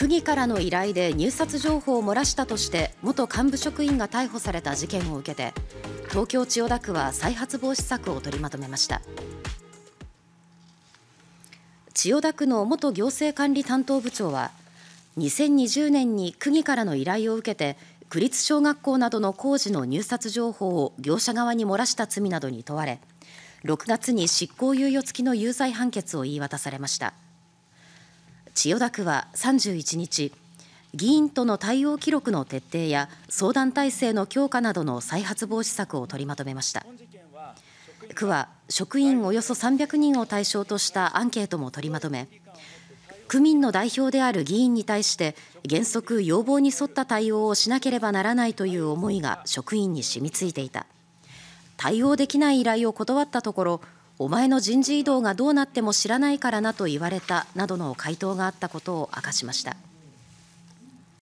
区議からの依頼で入札情報を漏らしたとして元幹部職員が逮捕された事件を受けて東京千代田区は再発防止策を取りまとめました千代田区の元行政管理担当部長は2020年に区議からの依頼を受けて区立小学校などの工事の入札情報を業者側に漏らした罪などに問われ6月に執行猶予付きの有罪判決を言い渡されました。千代田区は31日議員との対応記録の徹底や相談体制の強化などの再発防止策を取りまとめました区は職員およそ300人を対象としたアンケートも取りまとめ区民の代表である議員に対して原則要望に沿った対応をしなければならないという思いが職員に染みついていた対応できない依頼を断ったところお前の人事異動がどうなっても知らないからなと言われたなどの回答があったことを明かしました。